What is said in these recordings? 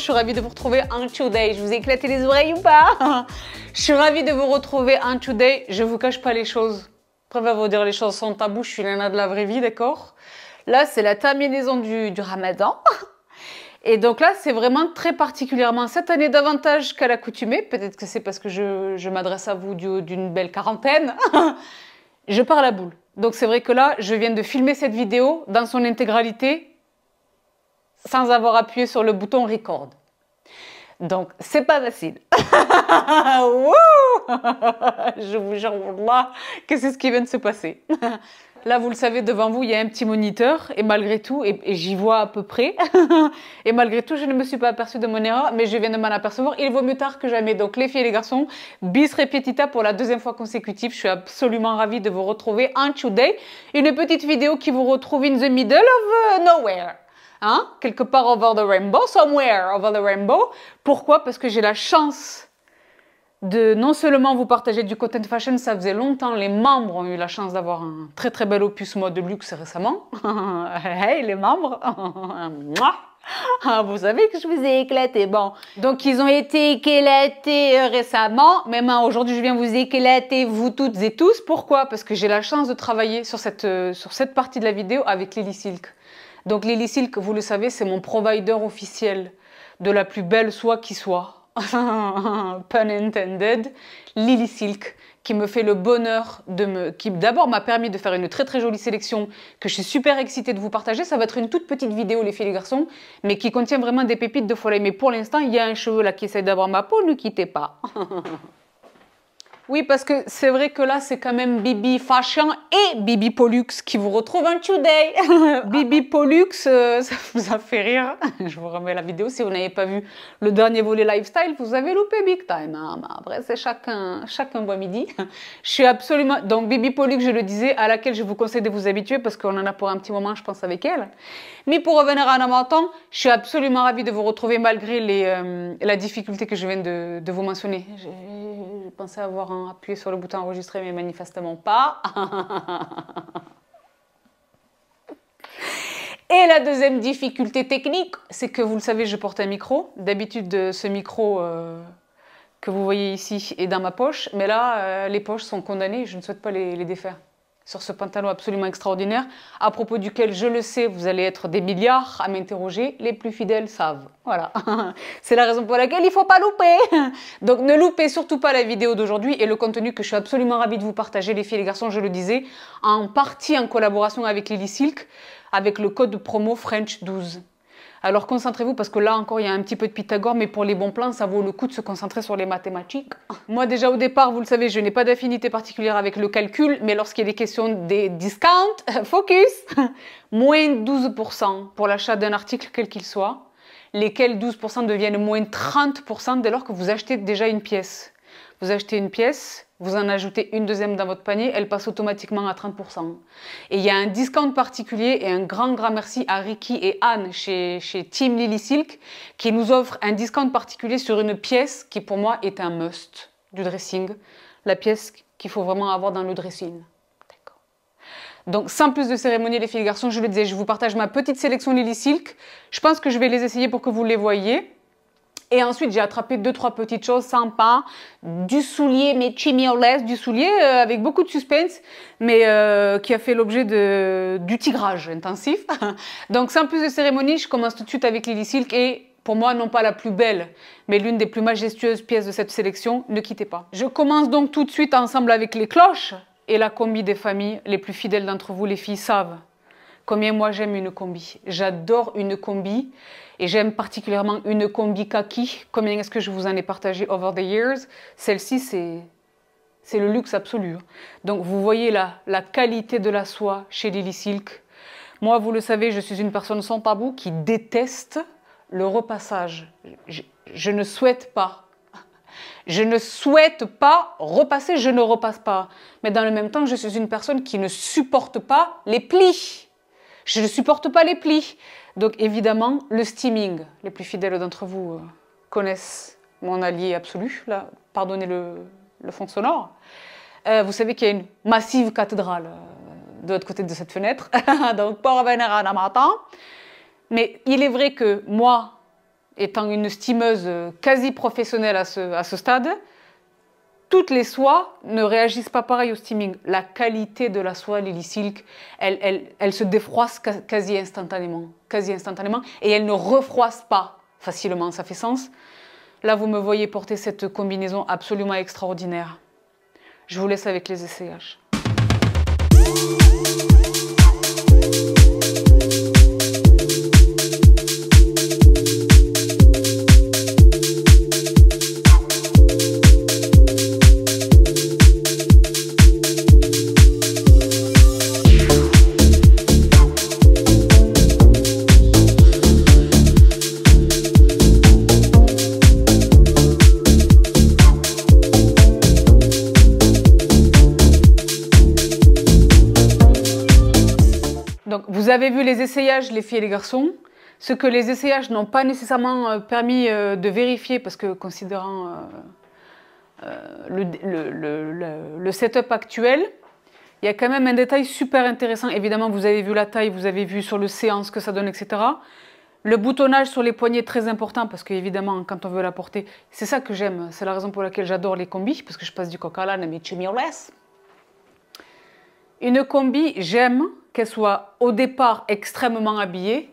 je suis ravie de vous retrouver un today. Je vous ai éclaté les oreilles ou pas ah. Je suis ravie de vous retrouver un today. Je vous cache pas les choses. va vous dire les choses sans tabou, je suis l'ana de la vraie vie, d'accord Là, c'est la terminaison du, du ramadan. Et donc là, c'est vraiment très particulièrement cette année davantage qu'à l'accoutumée. Peut-être que c'est parce que je, m'adresse à vous d'une belle quarantaine. je pars la boule. Donc c'est vrai que là, je viens de filmer cette vidéo dans son intégralité sans avoir appuyé sur le bouton record. Donc, c'est pas facile. Je vous jure, là que c'est ce qui vient de se passer. Là, vous le savez, devant vous, il y a un petit moniteur, et malgré tout, et, j'y vois à peu près, et malgré tout, je ne me suis pas aperçue de mon erreur, mais je viens de m'en apercevoir. Il vaut mieux tard que jamais. Donc, les filles et les garçons, bis repetita pour la deuxième fois consécutive. Je suis absolument ravie de vous retrouver en today. Une petite vidéo qui vous retrouve in the middle of euh, nowhere. Hein? quelque part over the rainbow, somewhere over the rainbow. Pourquoi Parce que j'ai la chance de non seulement vous partager du content fashion, ça faisait longtemps, les membres ont eu la chance d'avoir un très très bel opus mode luxe récemment. hey les membres ah, Vous savez que je vous ai éclaté, bon. Donc ils ont été éclatés euh, récemment, mais aujourd'hui je viens vous éclater vous toutes et tous. Pourquoi Parce que j'ai la chance de travailler sur cette, euh, sur cette partie de la vidéo avec Lily Silk. Donc Lily Silk, vous le savez, c'est mon provider officiel de la plus belle soie qui soit. Pun intended. Lily Silk, qui me fait le bonheur de me... qui d'abord m'a permis de faire une très très jolie sélection que je suis super excitée de vous partager. Ça va être une toute petite vidéo, les filles et les garçons, mais qui contient vraiment des pépites de folie. Mais pour l'instant, il y a un cheveu là qui essaie d'avoir ma peau, ne quittez pas. Oui, parce que c'est vrai que là, c'est quand même Bibi Fashion et Bibi Pollux qui vous retrouvent un today. Bibi Pollux, euh, ça vous a fait rire. Je vous remets la vidéo. Si vous n'avez pas vu le dernier volet lifestyle, vous avez loupé big time. Hein, après, c'est chacun, chacun midi. Je suis absolument... Donc, Bibi Pollux, je le disais, à laquelle je vous conseille de vous habituer parce qu'on en a pour un petit moment, je pense, avec elle. Mais pour revenir à avant, temps, je suis absolument ravie de vous retrouver malgré les, euh, la difficulté que je viens de, de vous mentionner. J'ai pensé avoir un appuyer sur le bouton enregistrer, mais manifestement pas. Et la deuxième difficulté technique, c'est que vous le savez, je porte un micro. D'habitude, euh, ce micro euh, que vous voyez ici est dans ma poche, mais là, euh, les poches sont condamnées, je ne souhaite pas les défaire sur ce pantalon absolument extraordinaire, à propos duquel, je le sais, vous allez être des milliards à m'interroger. Les plus fidèles savent. Voilà. C'est la raison pour laquelle il ne faut pas louper. Donc ne loupez surtout pas la vidéo d'aujourd'hui et le contenu que je suis absolument ravie de vous partager, les filles et les garçons, je le disais, en partie en collaboration avec Lily Silk, avec le code promo French12. Alors concentrez-vous parce que là encore il y a un petit peu de Pythagore, mais pour les bons plans, ça vaut le coup de se concentrer sur les mathématiques. Ah. Moi déjà au départ, vous le savez, je n'ai pas d'affinité particulière avec le calcul, mais lorsqu'il y a des questions des discounts, focus, moins 12% pour l'achat d'un article quel qu'il soit, lesquels 12% deviennent moins 30% dès lors que vous achetez déjà une pièce. Vous achetez une pièce, vous en ajoutez une deuxième dans votre panier, elle passe automatiquement à 30%. Et il y a un discount particulier et un grand, grand merci à Ricky et Anne chez, chez Team Lily Silk qui nous offrent un discount particulier sur une pièce qui pour moi est un must du dressing. La pièce qu'il faut vraiment avoir dans le dressing. Donc sans plus de cérémonie les filles et garçons, je le disais, je vous partage ma petite sélection Lily Silk. Je pense que je vais les essayer pour que vous les voyez. Et ensuite, j'ai attrapé deux, trois petites choses sympas. Du soulier, mais chimioles, du soulier euh, avec beaucoup de suspense, mais euh, qui a fait l'objet du tigrage intensif. Donc, sans plus de cérémonie, je commence tout de suite avec Lily Silk et pour moi, non pas la plus belle, mais l'une des plus majestueuses pièces de cette sélection, ne quittez pas. Je commence donc tout de suite ensemble avec les cloches et la combi des familles. Les plus fidèles d'entre vous, les filles, savent Combien moi j'aime une combi. J'adore une combi et j'aime particulièrement une combi kaki. Combien est-ce que je vous en ai partagé over the years Celle-ci, c'est c'est le luxe absolu. Hein. Donc vous voyez la qualité de la soie chez Lily Silk. Moi, vous le savez, je suis une personne sans tabou qui déteste le repassage. je ne souhaite pas. Je ne souhaite pas repasser, je ne repasse pas. Mais dans le même temps, je suis une personne qui ne supporte pas les plis. Je ne supporte pas les plis. Donc évidemment, le steaming. Les plus fidèles d'entre vous euh, connaissent mon allié absolu, là. Pardonnez le, le fond sonore. Euh, vous savez qu'il y a une massive cathédrale euh, de l'autre côté de cette fenêtre. Donc, pas venir à matin. Mais il est vrai que moi, étant une steameuse quasi professionnelle à ce stade, toutes les soies ne réagissent pas pareil au steaming. La qualité de la soie, Lily Silk, elle, se défroisse quasi instantanément, quasi instantanément, et elle ne refroisse pas facilement, ça fait sens. Là, vous me voyez porter cette combinaison absolument extraordinaire. Je vous laisse avec les essayages. les filles et les garçons, ce que les essayages n'ont pas nécessairement euh, permis euh, de vérifier, parce que considérant euh, le, setup actuel, il y a quand même un détail super intéressant. Évidemment, vous avez vu la taille, vous avez vu sur le séance que ça donne, etc. Le boutonnage sur les poignets très important parce qu'évidemment, quand on veut la porter, c'est ça que j'aime. C'est la raison pour laquelle j'adore les combis, parce que je passe du coca à l'âne, mais tu une combi, j'aime qu'elle soit au départ extrêmement habillée,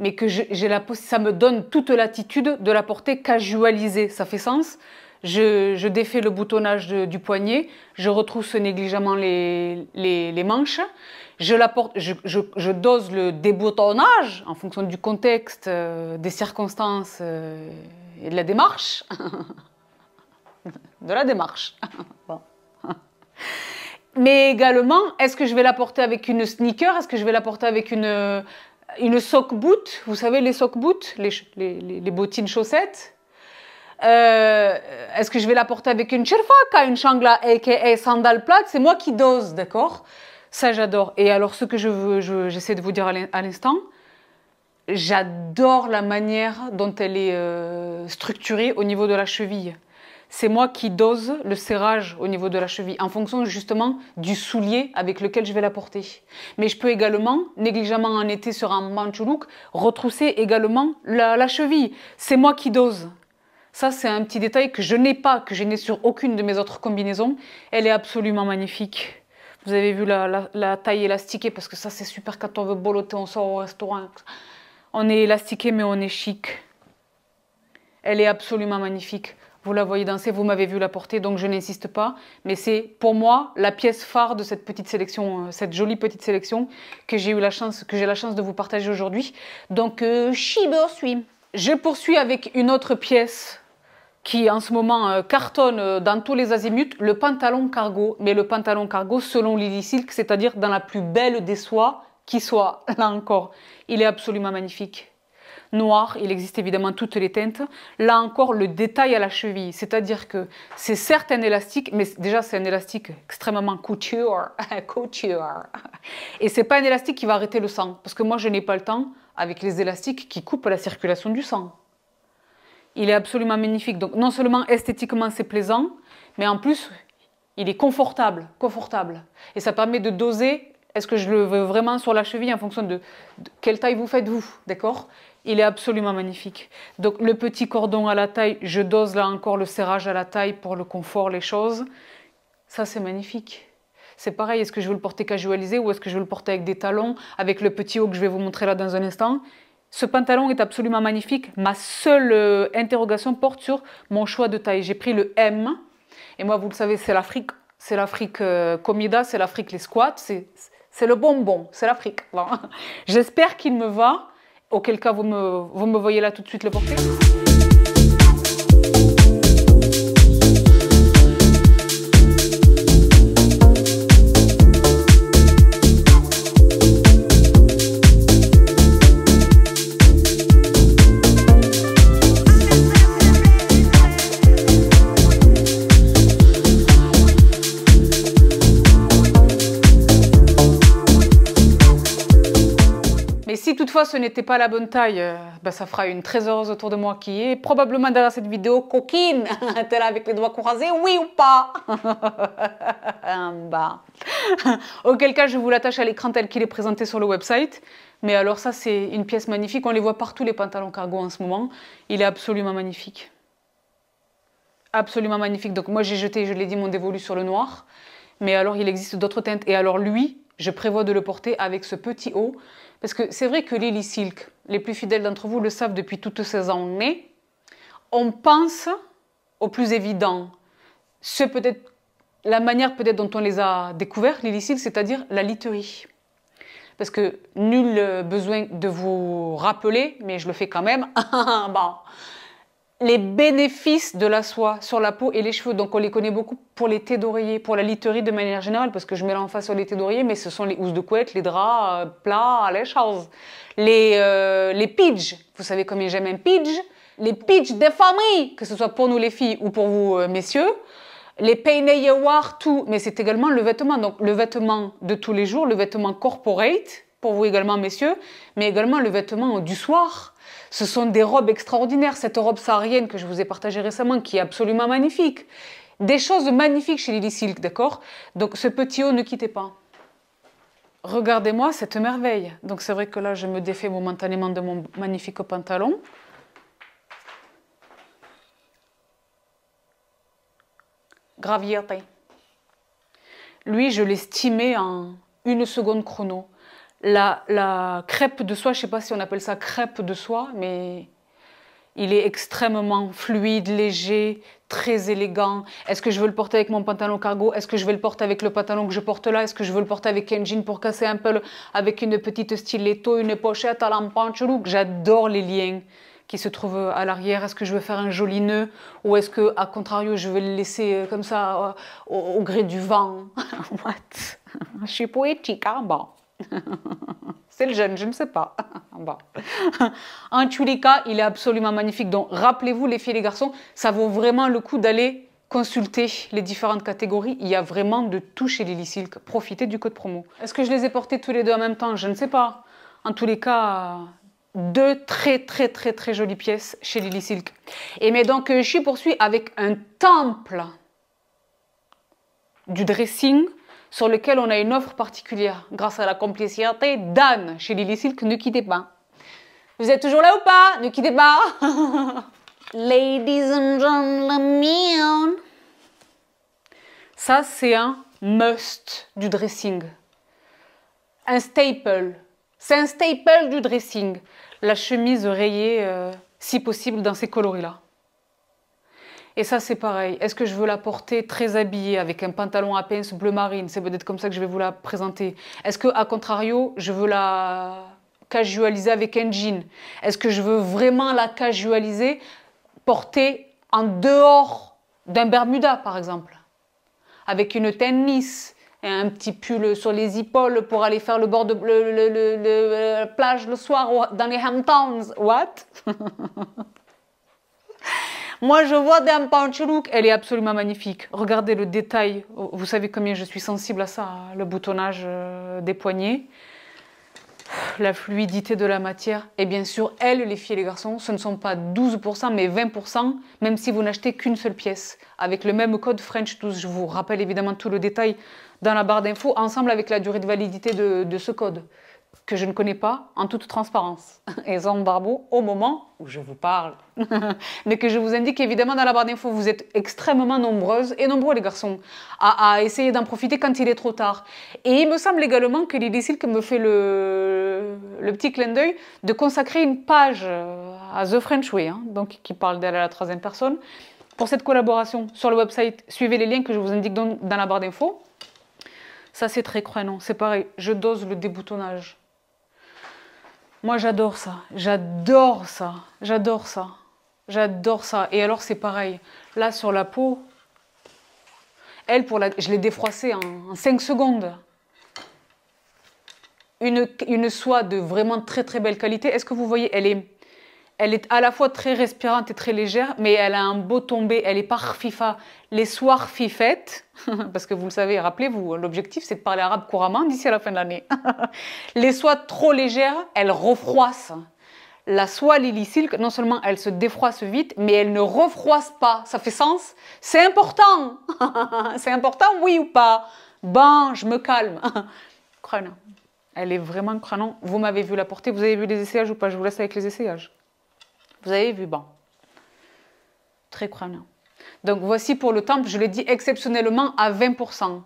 mais que j'ai la, ça me donne toute l'attitude de la porter casualisée. Ça fait sens je, défais le boutonnage du poignet, je retrousse négligemment les, les, manches, je, la porte, je, dose le déboutonnage en fonction du contexte, euh, des circonstances euh, et de la démarche. de la démarche. bon. Mais également, est-ce que je vais la porter avec une sneaker Est-ce que je vais la porter avec une, euh, une sock boot Vous savez, les sock boots, les, les, bottines chaussettes euh, Est-ce que je vais la porter avec une chirfaka, une shangla, aka sandales plate C'est moi qui dose, d'accord Ça, j'adore. Et alors, ce que je veux, j'essaie de vous dire à l'instant, j'adore la manière dont elle est euh, structurée au niveau de la cheville c'est moi qui dose le serrage au niveau de la cheville en fonction justement du soulier avec lequel je vais la porter. Mais je peux également, négligemment en été sur un manchou look, retrousser également la, cheville. C'est moi qui dose. Ça, c'est un petit détail que je n'ai pas, que je n'ai sur aucune de mes autres combinaisons. Elle est absolument magnifique. Vous avez vu la, taille élastiquée, parce que ça, c'est super quand on veut boloter, on sort au restaurant. On est élastiqué, mais on est chic. Elle est absolument magnifique. Vous la voyez danser, vous m'avez vu la porter, donc je n'insiste pas. Mais c'est pour moi la pièce phare de cette petite sélection, euh, cette jolie petite sélection que j'ai eu la chance, que j'ai la chance de vous partager aujourd'hui. Donc, euh, Je poursuis avec une autre pièce qui en ce moment euh, cartonne euh, dans tous les azimuts, le pantalon cargo. Mais le pantalon cargo selon Lily Silk, c'est-à-dire dans la plus belle des soies qui soit, là encore. Il est absolument magnifique noir, il existe évidemment toutes les teintes. Là encore, le détail à la cheville, c'est-à-dire que c'est certes un élastique, mais déjà c'est un élastique extrêmement couture, couture. Et c'est pas un élastique qui va arrêter le sang, parce que moi je n'ai pas le temps avec les élastiques qui coupent la circulation du sang. Il est absolument magnifique. Donc non seulement esthétiquement c'est plaisant, mais en plus il est confortable, confortable. Et ça permet de doser est-ce que je le veux vraiment sur la cheville en fonction de, quelle taille vous faites vous D'accord Il est absolument magnifique. Donc le petit cordon à la taille, je dose là encore le serrage à la taille pour le confort, les choses. Ça c'est magnifique. C'est pareil, est-ce que je veux le porter casualisé ou est-ce que je veux le porter avec des talons, avec le petit haut que je vais vous montrer là dans un instant ce pantalon est absolument magnifique. Ma seule euh, interrogation porte sur mon choix de taille. J'ai pris le M. Et moi, vous le savez, c'est l'Afrique. C'est l'Afrique comida, euh, c'est l'Afrique les squats. C'est le bonbon, c'est l'Afrique. J'espère qu'il me va, auquel cas vous me, vous me voyez là tout de suite le porter. fois ce n'était pas la bonne taille, euh, bah, ça fera une heureuse autour de moi qui est probablement derrière cette vidéo coquine. T'es là avec les doigts croisés, oui ou pas bah. Auquel cas, je vous l'attache à l'écran tel qu'il est présenté sur le website. Mais alors ça, c'est une pièce magnifique. On les voit partout, les pantalons cargo en ce moment. Il est absolument magnifique. Absolument magnifique. Donc moi, j'ai jeté, je l'ai dit, mon dévolu sur le noir. Mais alors, il existe d'autres teintes. Et alors lui, je prévois de le porter avec ce petit haut parce que c'est vrai que Lily Silk, les plus fidèles d'entre vous le savent depuis toutes ces années, on pense au plus évident. C'est peut-être la manière peut-être dont on les a découverts, Lily Silk, c'est-à-dire la literie. Parce que nul besoin de vous rappeler, mais je le fais quand même. bon les bénéfices de la soie sur la peau et les cheveux. Donc on les connaît beaucoup pour les thés d'oreiller, pour la literie de manière générale, parce que je mets là en face sur les thés d'oreiller, mais ce sont les housses de couette, les draps, euh, plats, les choses. Les, euh, les pidges, vous savez combien j'aime un pidge Les pidges des familles, que ce soit pour nous les filles ou pour vous euh, messieurs. Les avoir tout, mais c'est également le vêtement. Donc le vêtement de tous les jours, le vêtement corporate, pour vous également messieurs, mais également le vêtement du soir ce sont des robes extraordinaires, cette robe saharienne que je vous ai partagée récemment, qui est absolument magnifique. Des choses magnifiques chez Lily Silk, d'accord Donc ce petit haut, ne quittez pas. Regardez-moi cette merveille. Donc c'est vrai que là, je me défais momentanément de mon magnifique pantalon. Gravierté. Lui, je l'estimais en une seconde chrono la, crêpe de soie, je ne sais pas si on appelle ça crêpe de soie, mais il est extrêmement fluide, léger, très élégant. Est-ce que je veux le porter avec mon pantalon cargo Est-ce que je vais le porter avec le pantalon que je porte là Est-ce que je veux le porter avec un jean pour casser un peu avec une petite stiletto, une pochette à l'empanche-look J'adore les liens qui se trouvent à l'arrière Est-ce que je veux faire un joli nœud ou est-ce que, à contrario, je vais le laisser euh, comme ça euh, au, gré du vent Je suis poétique, hein bon. C'est le jeune, je ne sais pas. Bon. En tous les cas, il est absolument magnifique. Donc, rappelez-vous, les filles et les garçons, ça vaut vraiment le coup d'aller consulter les différentes catégories. Il y a vraiment de tout chez Lily Silk. Profitez du code promo. Est-ce que je les ai portés tous les deux en même temps Je ne sais pas. En tous les cas, deux très très très très jolies pièces chez Lily Silk. Et mais donc, euh, je suis avec un temple du dressing sur lequel on a une offre particulière grâce à la complicité d'Anne chez Lily Silk. Ne quittez pas. Vous êtes toujours là ou pas Ne quittez pas. Ladies and gentlemen. Ça, c'est un must du dressing. Un staple. C'est un staple du dressing. La chemise rayée, euh, si possible, dans ces coloris-là. Et ça, c'est pareil. Est-ce que je veux la porter très habillée avec un pantalon à pince bleu marine C'est peut-être comme ça que je vais vous la présenter. Est-ce que, à contrario, je veux la casualiser avec un jean Est-ce que je veux vraiment la casualiser portée en dehors d'un Bermuda, par exemple Avec une tennis et un petit pull sur les épaules pour aller faire le bord de la plage le soir dans les Hamptons. What Moi, je vois Dame look elle est absolument magnifique. Regardez le détail. Vous savez combien je suis sensible à ça, hein, le boutonnage euh, des poignets la fluidité de la matière. Et bien sûr, elles, les filles et les garçons, ce ne sont pas 12% mais 20%, même si vous n'achetez qu'une seule pièce. Avec le même code French 12, je vous rappelle évidemment tout le détail dans la barre d'infos, ensemble avec la durée de validité de ce code que je ne connais pas en toute transparence. Et Zan au moment où je vous parle, mais que je vous indique évidemment dans la barre d'infos, vous êtes extrêmement nombreuses et nombreux les garçons à, essayer d'en profiter quand il est trop tard. Et il me semble également que Lily Silk me fait le, le petit clin d'œil de consacrer une page euh, à The French Way, hein, donc qui parle d'elle à la troisième personne. Pour cette collaboration sur le website, suivez les liens que je vous indique dans, la barre d'infos. Ça, c'est très croyant. C'est pareil, je dose le déboutonnage moi, j'adore ça. J'adore ça. J'adore ça. J'adore ça. Et alors, c'est pareil. Là, sur la peau, elle, pour la... je l'ai défroissée en, en 5 secondes. Une, une soie de vraiment très très belle qualité. Est-ce que vous voyez, elle est elle est à la fois très respirante et très légère, mais elle a un beau tombé, elle est par FIFA. Les soirs fifettes, parce que vous le savez, rappelez-vous, l'objectif c'est de parler arabe couramment d'ici à la fin de l'année. les soies trop légères, elles refroissent. La soie Lily non seulement elle se défroisse vite, mais elle ne refroisse pas. Ça fait sens C'est important C'est important, oui ou pas Bon, je me calme. Crâne. Elle est vraiment crâne. Vous m'avez vu la porter, vous avez vu les essayages ou pas Je vous laisse avec les essayages. Vous avez vu, bon. Très croyant. Donc voici pour le temple, je l'ai dit exceptionnellement à 20%.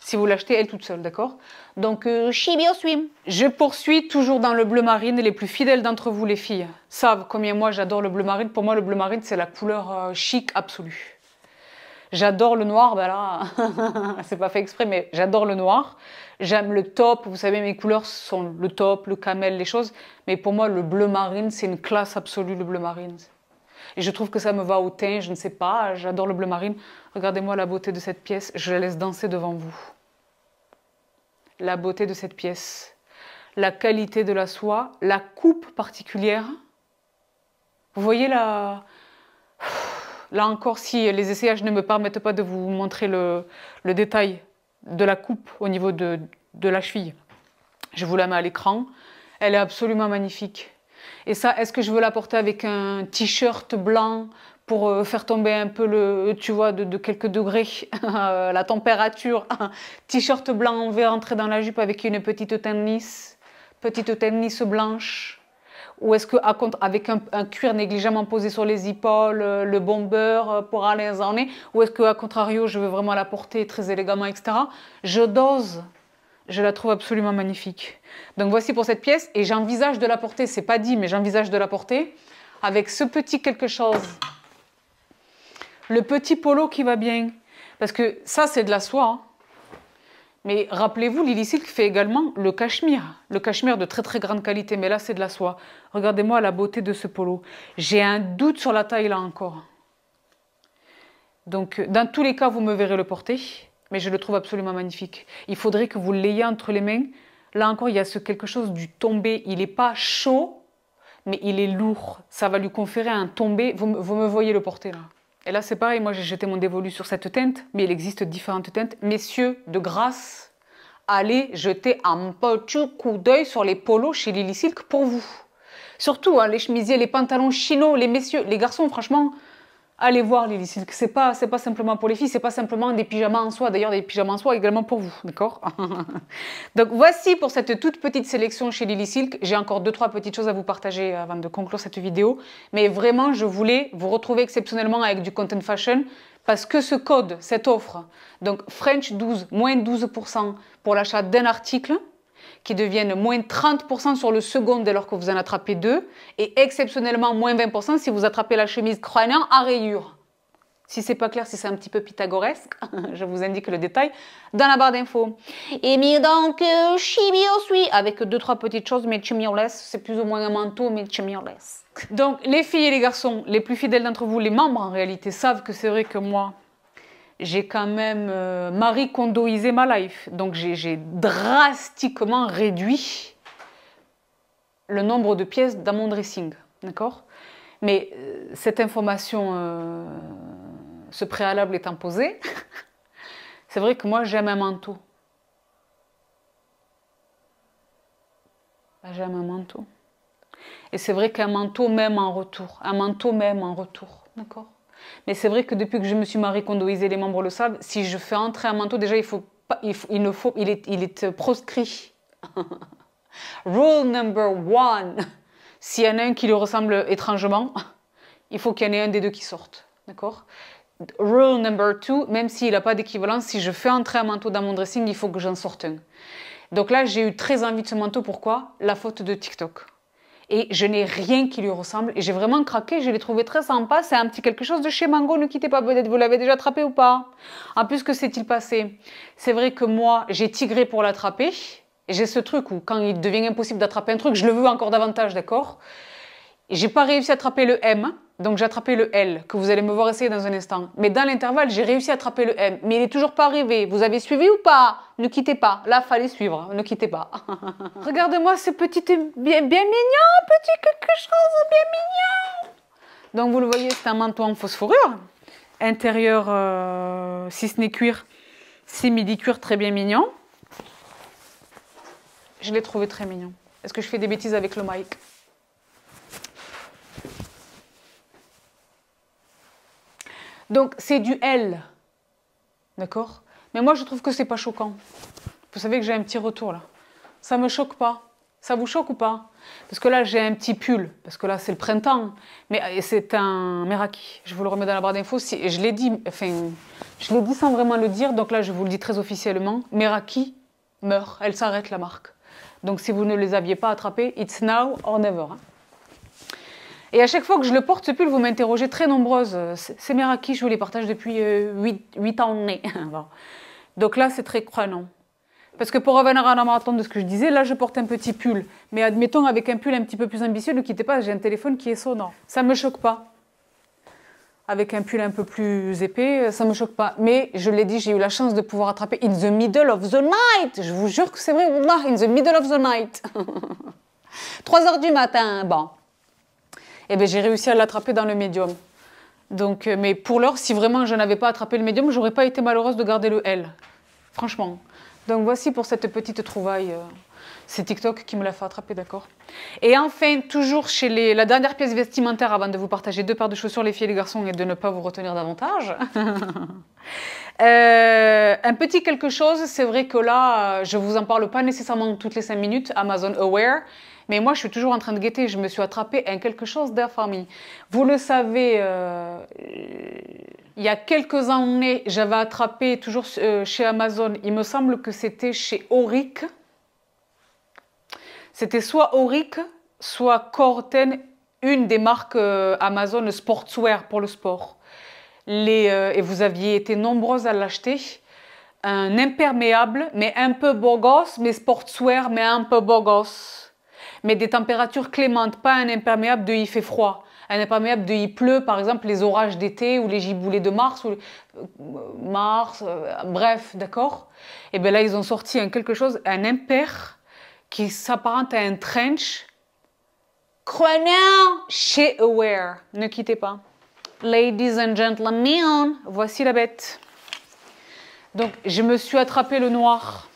Si vous l'achetez elle toute seule, d'accord Donc, euh, Swim. Je poursuis toujours dans le bleu marine. Les plus fidèles d'entre vous, les filles, savent combien moi j'adore le bleu marine. Pour moi, le bleu marine, c'est la couleur euh, chic absolue. J'adore le noir, bah là, c'est pas fait exprès, mais j'adore le noir. J'aime le top, vous savez, mes couleurs sont le top, le camel, les choses. Mais pour moi, le bleu marine, c'est une classe absolue, le bleu marine. Et je trouve que ça me va au teint, je ne sais pas, j'adore le bleu marine. Regardez-moi la beauté de cette pièce, je la laisse danser devant vous. La beauté de cette pièce, la qualité de la soie, la coupe particulière. Vous voyez la, Là encore, si les essayages ne me permettent pas de vous montrer le, détail de la coupe au niveau de, la cheville, je vous la mets à l'écran. Elle est absolument magnifique. Et ça, est-ce que je veux la porter avec un t-shirt blanc pour euh, faire tomber un peu le, tu vois, de, quelques degrés la température T-shirt blanc, on va rentrer dans la jupe avec une petite tennis, petite tennis blanche. Ou est-ce que avec un, cuir négligemment posé sur les épaules, euh, le bomber euh, pour aller en est, ou est-ce que contrario, je veux vraiment la porter très élégamment, etc. Je dose. Je la trouve absolument magnifique. Donc voici pour cette pièce et j'envisage de la porter. C'est pas dit, mais j'envisage de la porter avec ce petit quelque chose, le petit polo qui va bien, parce que ça c'est de la soie. Hein. Mais rappelez-vous, Lily Silk fait également le cachemire. Le cachemire de très très grande qualité, mais là c'est de la soie. Regardez-moi la beauté de ce polo. J'ai un doute sur la taille là encore. Donc dans tous les cas, vous me verrez le porter, mais je le trouve absolument magnifique. Il faudrait que vous l'ayez entre les mains. Là encore, il y a ce quelque chose du tombé. Il n'est pas chaud, mais il est lourd. Ça va lui conférer un tombé. vous me voyez le porter là. Et là, c'est pareil, moi j'ai jeté mon dévolu sur cette teinte, mais il existe différentes teintes. Messieurs, de grâce, allez jeter un petit coup d'œil sur les polos chez Lily Silk pour vous. Surtout, hein, les chemisiers, les pantalons chinos, les messieurs, les garçons, franchement, allez voir Lily Silk. C'est pas, c'est pas simplement pour les filles, c'est pas simplement des pyjamas en soie. D'ailleurs, des pyjamas en soie également pour vous, d'accord Donc voici pour cette toute petite sélection chez Lily Silk. J'ai encore deux trois petites choses à vous partager euh, avant de conclure cette vidéo, mais vraiment, je voulais vous retrouver exceptionnellement avec du content fashion parce que ce code, cette offre, donc French 12 12% pour l'achat d'un article qui deviennent moins 30% sur le second dès lors que vous en attrapez deux, et exceptionnellement moins 20% si vous attrapez la chemise croyant à rayures. Si c'est pas clair, si c'est un petit peu pythagoresque, je vous indique le détail dans la barre d'infos. Et donc, euh, chimio suis avec deux trois petites choses, mais laisse, c'est plus ou moins un manteau, mais laisse. Donc, les filles et les garçons, les plus fidèles d'entre vous, les membres en réalité, savent que c'est vrai que moi, j'ai quand même euh, Marie condoisé ma life. Donc j'ai drastiquement réduit le nombre de pièces dans mon dressing. D'accord Mais euh, cette information, euh, ce préalable étant posé, c'est vrai que moi j'aime un manteau. Ah, j'aime un manteau. Et c'est vrai qu'un manteau même en retour. Un manteau même en retour. D'accord mais c'est vrai que depuis que je me suis mariée, et les membres le savent, si je fais entrer un manteau, déjà, il, faut il, faut, il, est, euh, proscrit. Rule number one. S'il y en a un qui lui ressemble étrangement, il faut qu'il y en ait un des deux qui sorte. D'accord Rule number two, même s'il n'a pas d'équivalent, si je fais entrer un manteau dans mon dressing, il faut que j'en sorte un. Donc là, j'ai eu très envie de ce manteau. Pourquoi La faute de TikTok et je n'ai rien qui lui ressemble. Et j'ai vraiment craqué, je l'ai trouvé très sympa. C'est un petit quelque chose de chez Mango, ne quittez pas Vedette, vous l'avez déjà attrapé ou pas En plus, que s'est-il passé C'est vrai que moi, j'ai tigré pour l'attraper. J'ai ce truc où quand il devient impossible d'attraper un truc, je le veux encore davantage, d'accord J'ai pas réussi à attraper le M, donc j'ai attrapé le L, que vous allez me voir essayer dans un instant. Mais dans l'intervalle, j'ai réussi à attraper le M. Mais il n'est toujours pas arrivé. Vous avez suivi ou pas Ne quittez pas. Là, fallait suivre. Ne quittez pas. Regardez-moi ce petit bien, bien mignon, petit quelque chose, bien mignon. Donc vous le voyez, c'est un manteau en phosphorure. Intérieur, euh, si ce n'est cuir, c'est midi cuir très bien mignon. Je l'ai trouvé très mignon. Est-ce que je fais des bêtises avec le mic Donc c'est du L. D'accord Mais moi je trouve que c'est pas choquant. Vous savez que j'ai un petit retour là. Ça me choque pas. Ça vous choque ou pas Parce que là j'ai un petit pull, parce que là c'est le printemps. Mais euh, c'est un Meraki. Je vous le remets dans la barre d'infos. Si, je l'ai dit, enfin, je l'ai dit sans vraiment le dire, donc là je vous le dis très officiellement. Meraki meurt, elle s'arrête la marque. Donc si vous ne les aviez pas attrapés, it's now or never. Hein. Et à chaque fois que je le porte, ce pull, vous m'interrogez très nombreuses. C'est Meraki, je vous les partage depuis 8, euh, 8 ans. Donc là, c'est très croyant. Parce que pour revenir à la marathon de ce que je disais, là, je porte un petit pull. Mais admettons, avec un pull un petit peu plus ambitieux, ne quittez pas, j'ai un téléphone qui est sonnant. Ça ne me choque pas. Avec un pull un peu plus épais, euh, ça ne me choque pas. Mais je l'ai dit, j'ai eu la chance de pouvoir attraper In the middle of the night. Je vous jure que c'est vrai. In the middle of the night. 3 heures du matin, bon eh ben, j'ai réussi à l'attraper dans le médium. Donc, euh, mais pour l'heure, si vraiment je n'avais pas attrapé le médium, j'aurais pas été malheureuse de garder le L. Franchement. Donc voici pour cette petite trouvaille. Euh. C'est TikTok qui me l'a fait attraper, d'accord Et enfin, toujours chez les, la dernière pièce vestimentaire, avant de vous partager deux paires de chaussures, les filles et les garçons, et de ne pas vous retenir davantage. Euh, un petit quelque chose, c'est vrai que là, je ne vous en parle pas nécessairement toutes les cinq minutes, Amazon Aware, mais moi, je suis toujours en train de guetter. Je me suis attrapée à quelque chose d'infamie. Vous le savez, euh, il y a quelques années, j'avais attrapé toujours euh, chez Amazon. Il me semble que c'était chez Auric. C'était soit Auric, soit Corten, une des marques euh, Amazon Sportswear pour le sport. Euh, et vous aviez été nombreuses à l'acheter. Un imperméable, mais un peu beau mais sportswear, mais un peu beau Mais des températures clémentes, pas un imperméable de il fait froid. Un imperméable de il pleut, par exemple, les orages d'été ou les giboulées de mars, ou euh, mars, bref, d'accord Et bien là, ils ont sorti un quelque chose, un imper qui s'apparente à un trench. Crois-nous chez Aware. Ne quittez pas. Ladies and gentlemen, voici la bête. Donc, je me suis attrapé le noir.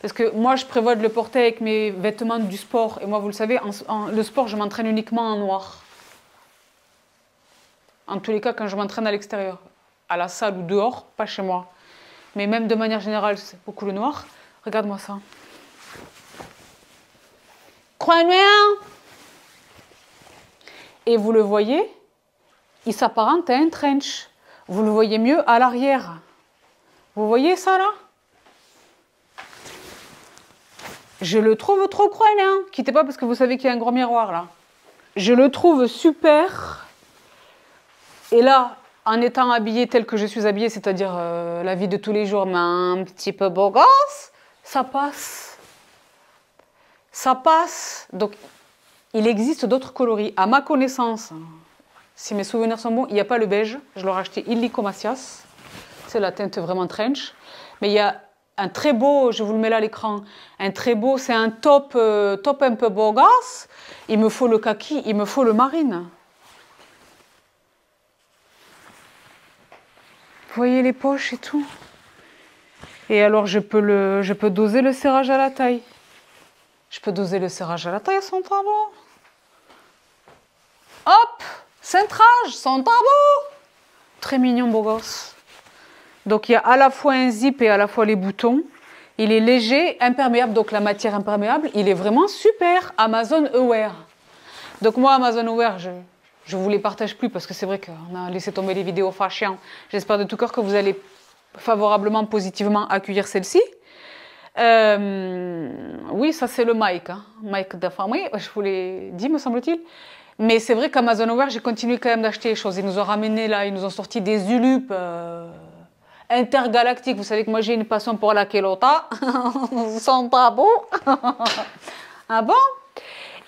Parce que moi, je prévois de le porter avec mes vêtements du sport. Et moi, vous le savez, le sport, je m'entraîne uniquement en noir. En tous les cas, quand je m'entraîne à l'extérieur, à la salle ou dehors, pas chez moi. Mais même de manière générale, c'est beaucoup le noir. Regarde-moi ça. Et vous le voyez, il s'apparente à un trench. Vous le voyez mieux à l'arrière. Vous voyez ça là Je le trouve trop croyant. Quittez pas parce que vous savez qu'il y a un gros miroir là. Je le trouve super. Et là, en étant habillé tel que je suis habillée, c'est-à-dire euh, la vie de tous les jours, mais un petit peu beau gosse, ça passe. Ça passe. Donc, il existe d'autres coloris. À ma connaissance, si mes souvenirs sont bons, il n'y a pas le beige. Je l'ai racheté Macias, C'est la teinte vraiment trench. Mais il y a un très beau, je vous le mets là à l'écran, un très beau, c'est un top, euh, top un peu beau Il me faut le kaki, il me faut le marine. Vous voyez les poches et tout. Et alors je peux, le, je peux doser le serrage à la taille. Je peux doser le serrage à la taille sans tabou. Hop Cintrage sans tabou. Très mignon, beau gosse. Donc il y a à la fois un zip et à la fois les boutons. Il est léger, imperméable, donc la matière imperméable, il est vraiment super. Amazon Aware. Donc moi, Amazon Aware, je, ne vous les partage plus parce que c'est vrai qu'on a laissé tomber les vidéos fâchées. J'espère de tout cœur que vous allez favorablement, positivement accueillir celle-ci. Euh, oui, ça c'est le Mike, hein. Mike famille, je vous l'ai dit, me semble-t-il. Mais c'est vrai qu'Amazon Aware, j'ai continué quand même d'acheter des choses. Ils nous ont ramené là, ils nous ont sorti des Ulupes euh, intergalactiques. Vous savez que moi j'ai une passion pour la Kelota, sans tabou. ah bon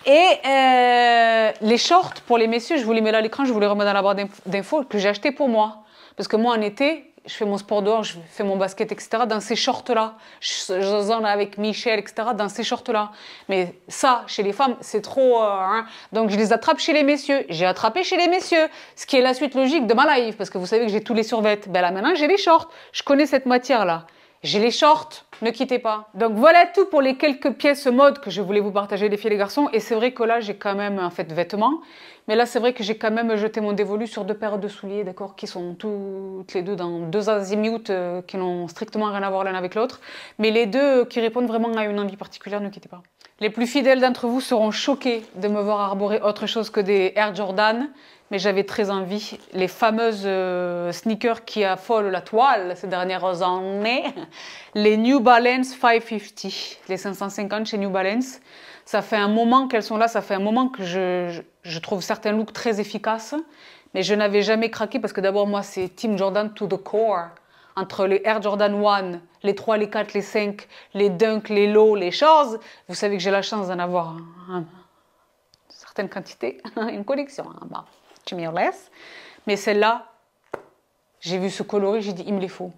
Et euh, les shorts pour les messieurs, je vous les mets là à l'écran, je vous les remets dans la barre d'infos que j'ai acheté pour moi. Parce que moi en été, je fais mon sport dehors, je fais mon basket, etc. Dans ces shorts-là, je, en zone avec Michel, etc. Dans ces shorts-là. Mais ça, chez les femmes, c'est trop. Euh, hein. Donc je les attrape chez les messieurs. J'ai attrapé chez les messieurs, ce qui est la suite logique de ma life, parce que vous savez que j'ai tous les survêtes. Ben là maintenant, j'ai les shorts. Je connais cette matière-là. J'ai les shorts, ne quittez pas. Donc voilà tout pour les quelques pièces mode que je voulais vous partager les filles et les garçons. Et c'est vrai que là, j'ai quand même un fait vêtements. Mais là, c'est vrai que j'ai quand même jeté mon dévolu sur deux paires de souliers, d'accord, qui sont toutes les deux dans deux azimuts euh, qui n'ont strictement rien à voir l'un avec l'autre. Mais les deux euh, qui répondent vraiment à une envie particulière, ne quittez pas. Les plus fidèles d'entre vous seront choqués de me voir arborer autre chose que des Air Jordan, mais j'avais très envie. Les fameuses euh, sneakers qui affolent la toile ces dernières années, les New Balance 550, les 550 chez New Balance. Ça fait un moment qu'elles sont là, ça fait un moment que je, trouve certains looks très efficaces, mais je n'avais jamais craqué parce que d'abord, moi, c'est Team Jordan to the core. Entre les Air Jordan 1, les 3, les 4, les 5, les Dunk, les Low, les choses, vous savez que j'ai la chance d'en avoir une certaine quantité, une collection. en hein, bas less Mais celle-là, j'ai vu ce coloris, j'ai dit, il me les faut.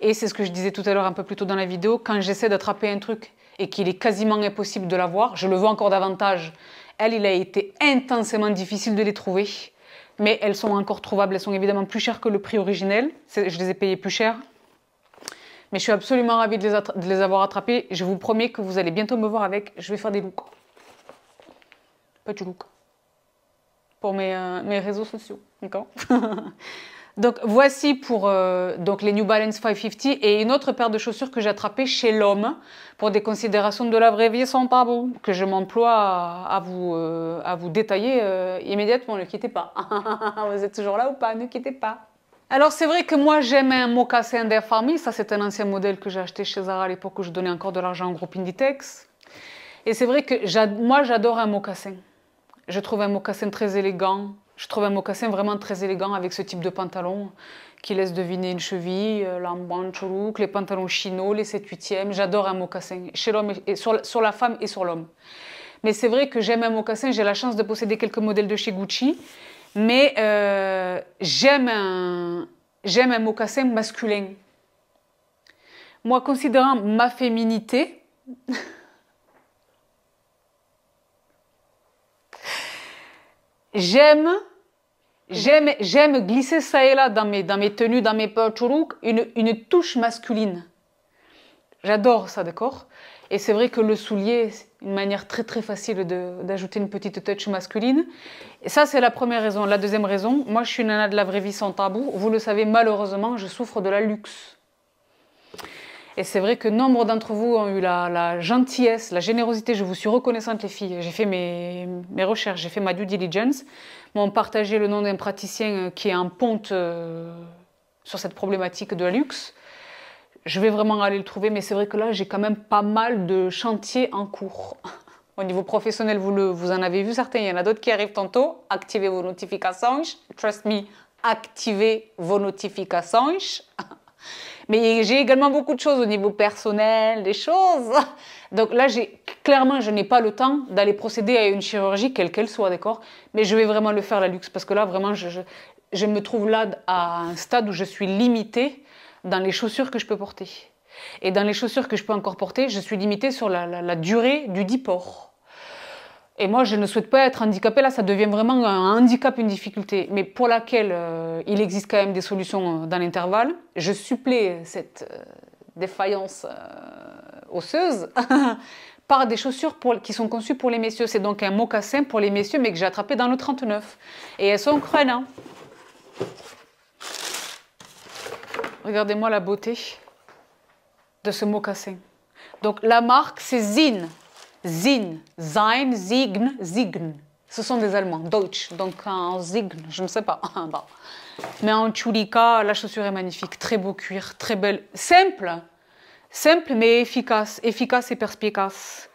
Et c'est ce que je disais tout à l'heure, un peu plus tôt dans la vidéo, quand j'essaie d'attraper un truc et qu'il est quasiment impossible de l'avoir, je le veux encore davantage. Elle, il a été intensément difficile de les trouver, mais elles sont encore trouvables. Elles sont évidemment plus chères que le prix originel. Je les ai payées plus cher. Mais je suis absolument ravie de les, de les avoir attrapées. Je vous promets que vous allez bientôt me voir avec. Je vais faire des looks. Pas du look pour mes, euh, mes réseaux sociaux. Donc voici pour euh, donc les New Balance 550 et une autre paire de chaussures que j'ai attrapée chez l'homme pour des considérations de la vraie vie sans pas que je m'emploie à, vous euh, à vous détailler immédiatement. Ne quittez pas. vous êtes toujours là ou pas Ne quittez pas. Alors c'est vrai que moi j'aime un mocassin d'Air Farmy, ça c'est un ancien modèle que j'ai acheté chez Zara à l'époque où je donnais encore de l'argent au groupe Inditex. Et c'est vrai que moi j'adore un mocassin. Je trouve un mocassin très élégant. Je trouve un mocassin vraiment très élégant avec ce type de pantalon qui laisse deviner une cheville, euh, l'amban les pantalons chinos les 7 8 J'adore un mocassin chez l'homme et sur, la femme et sur l'homme. Mais c'est vrai que j'aime un mocassin. J'ai la chance de posséder quelques modèles de chez Gucci. Mais euh, j'aime un, j'aime un mocassin masculin. Moi, considérant ma féminité, j'aime j'aime j'aime glisser ça et là dans mes dans mes tenues, dans mes poches une une touche masculine. J'adore ça, d'accord Et c'est vrai que le soulier, c'est une manière très très facile d'ajouter une petite touche masculine. Et ça, c'est la première raison. La deuxième raison, moi je suis une nana de la vraie vie sans tabou. Vous le savez, malheureusement, je souffre de la luxe. Et c'est vrai que nombre d'entre vous ont eu la, gentillesse, la générosité. Je vous suis reconnaissante, les filles. J'ai fait mes, recherches, j'ai fait ma due diligence. M'ont partagé le nom d'un praticien euh, qui est en ponte euh, sur cette problématique de la luxe. Je vais vraiment aller le trouver, mais c'est vrai que là, j'ai quand même pas mal de chantiers en cours. Au niveau professionnel, vous, le, vous en avez vu certains, il y en a d'autres qui arrivent tantôt. Activez vos notifications. Trust me, activez vos notifications. Mais j'ai également beaucoup de choses au niveau personnel, des choses. Donc là, j'ai clairement, je n'ai pas le temps d'aller procéder à une chirurgie, quelle qu'elle soit, d'accord Mais je vais vraiment le faire, la luxe, parce que là, vraiment, je, me trouve là à un stade où je suis limitée dans les chaussures que je peux porter. Et dans les chaussures que je peux encore porter, je suis limitée sur la, la durée du diport. Et moi, je ne souhaite pas être handicapée. Là, ça devient vraiment un handicap, une difficulté, mais pour laquelle euh, il existe quand même des solutions euh, dans l'intervalle. Je supplée cette euh, défaillance osseuse par des chaussures qui sont conçues pour les messieurs. C'est donc un mocassin pour les messieurs, mais que j'ai attrapé dans le 39. Et elles sont Hein. Regardez-moi la beauté de ce mocassin. Donc la marque, c'est Zine. Zin, Sein, Zign, Zign. Ce sont des Allemands, Deutsch, donc en Zign, je ne sais pas. Mais en Chulika, la chaussure est magnifique, très beau cuir, très belle, simple, simple mais efficace, efficace et perspicace.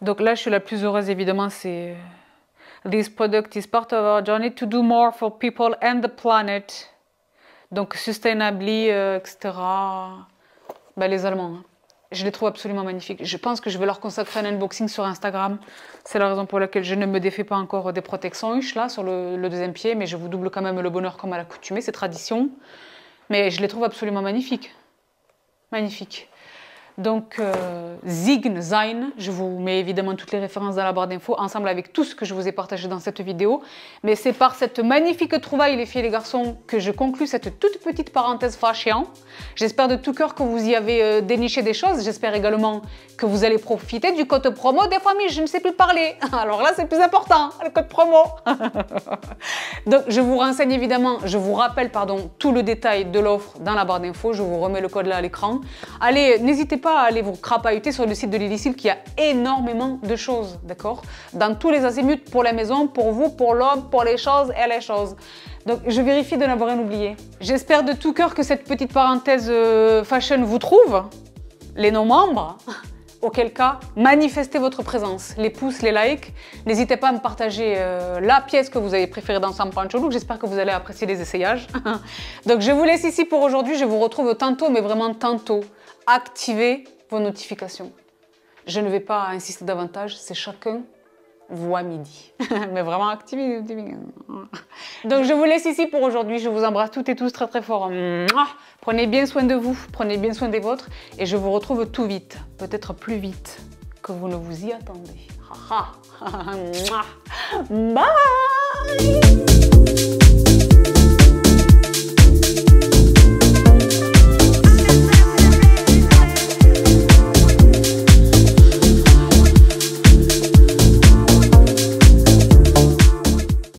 Donc là, je suis la plus heureuse, évidemment, c'est... Euh, this product is part of our journey to do more for people and the planet. Donc, sustainably, euh, etc. Bah, les Allemands. Hein. Je les trouve absolument magnifiques. Je pense que je vais leur consacrer un unboxing sur Instagram. C'est la raison pour laquelle je ne me défais pas encore des protections Huche, là, sur le, le, deuxième pied, mais je vous double quand même le bonheur comme à l'accoutumée, c'est tradition. Mais je les trouve absolument magnifiques. Magnifiques. Donc, euh, Zign, je vous mets évidemment toutes les références dans la barre d'infos, ensemble avec tout ce que je vous ai partagé dans cette vidéo. Mais c'est par cette magnifique trouvaille, les filles et les garçons, que je conclue cette toute petite parenthèse fashion. J'espère de tout cœur que vous y avez euh, déniché des choses. J'espère également que vous allez profiter du code promo des familles. Je ne sais plus parler. Alors là, c'est plus important, le code promo. Donc, je vous renseigne évidemment, je vous rappelle, pardon, tout le détail de l'offre dans la barre d'infos. Je vous remets le code là à l'écran. Allez, n'hésitez pas pas à aller vous crapahuter sur le site de Lillicile qui a énormément de choses, d'accord Dans tous les azimuts, pour la maison, pour vous, pour l'homme, pour les choses et les choses. Donc je vérifie de n'avoir rien oublié. J'espère de tout cœur que cette petite parenthèse euh, fashion vous trouve, les non-membres auquel cas, manifestez votre présence. Les pouces, les likes. N'hésitez pas à me partager euh, la pièce que vous avez préférée dans Sam Pancho Look. J'espère que vous allez apprécier les essayages. Donc, je vous laisse ici pour aujourd'hui. Je vous retrouve tantôt, mais vraiment tantôt activez vos notifications. Je ne vais pas insister davantage, c'est chacun voit midi. Mais vraiment activez Donc je vous laisse ici pour aujourd'hui. Je vous embrasse toutes et tous très très fort. Prenez bien soin de vous, prenez bien soin des vôtres et je vous retrouve tout vite, peut-être plus vite que vous ne vous y attendez. Bye